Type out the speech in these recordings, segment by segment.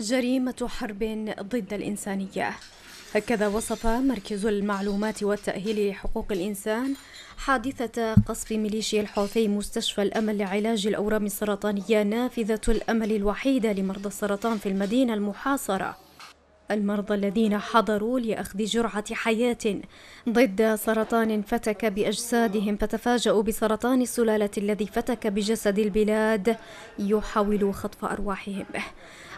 جريمة حرب ضد الإنسانية هكذا وصف مركز المعلومات والتأهيل لحقوق الإنسان حادثة قصف ميليشيا الحوثي مستشفى الأمل لعلاج الأورام السرطانية نافذة الأمل الوحيدة لمرضى السرطان في المدينة المحاصرة المرضى الذين حضروا لأخذ جرعة حياة ضد سرطان فتك بأجسادهم فتفاجؤوا بسرطان السلالة الذي فتك بجسد البلاد يحاول خطف أرواحهم به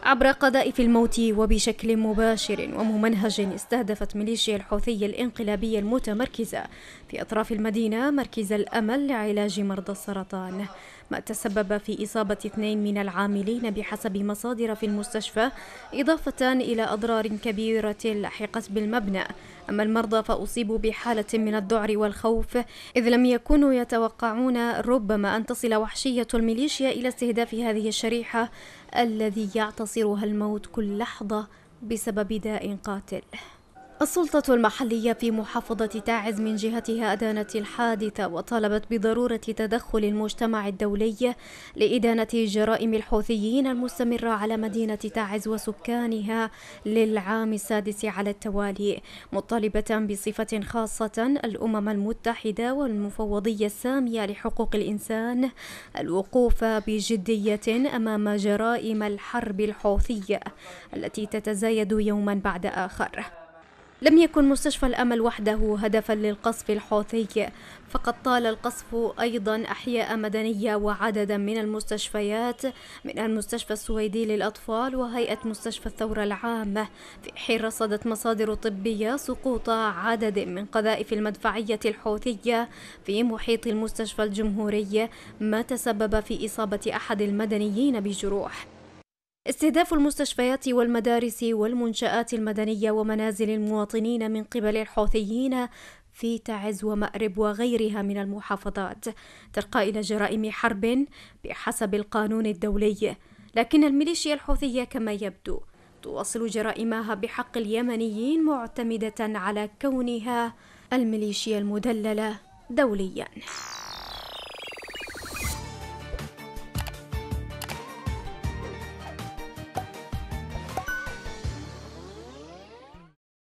عبر قذائف الموت وبشكل مباشر وممنهج استهدفت ميليشيا الحوثية الانقلابية المتمركزة في أطراف المدينة مركز الأمل لعلاج مرضى السرطان ما تسبب في إصابة اثنين من العاملين بحسب مصادر في المستشفى إضافة إلى أضرار كبيرة لحقت بالمبنى أما المرضى فأصيبوا بحالة من الذعر والخوف إذ لم يكونوا يتوقعون ربما أن تصل وحشية الميليشيا إلى استهداف هذه الشريحة الذي يعتصرها الموت كل لحظة بسبب داء قاتل السلطة المحلية في محافظة تعز من جهتها أدانت الحادثة وطالبت بضرورة تدخل المجتمع الدولي لإدانة جرائم الحوثيين المستمرة على مدينة تعز وسكانها للعام السادس على التوالي مطالبة بصفة خاصة الأمم المتحدة والمفوضية السامية لحقوق الإنسان الوقوف بجدية أمام جرائم الحرب الحوثية التي تتزايد يوما بعد آخر لم يكن مستشفى الأمل وحده هدفا للقصف الحوثي فقد طال القصف أيضا أحياء مدنية وعددا من المستشفيات من المستشفى السويدي للأطفال وهيئة مستشفى الثورة العامة في حين رصدت مصادر طبية سقوط عدد من قذائف المدفعية الحوثية في محيط المستشفى الجمهوري ما تسبب في إصابة أحد المدنيين بجروح استهداف المستشفيات والمدارس والمنشآت المدنية ومنازل المواطنين من قبل الحوثيين في تعز ومأرب وغيرها من المحافظات ترقى إلى جرائم حرب بحسب القانون الدولي لكن الميليشيا الحوثية كما يبدو تواصل جرائمها بحق اليمنيين معتمدة على كونها الميليشيا المدللة دوليا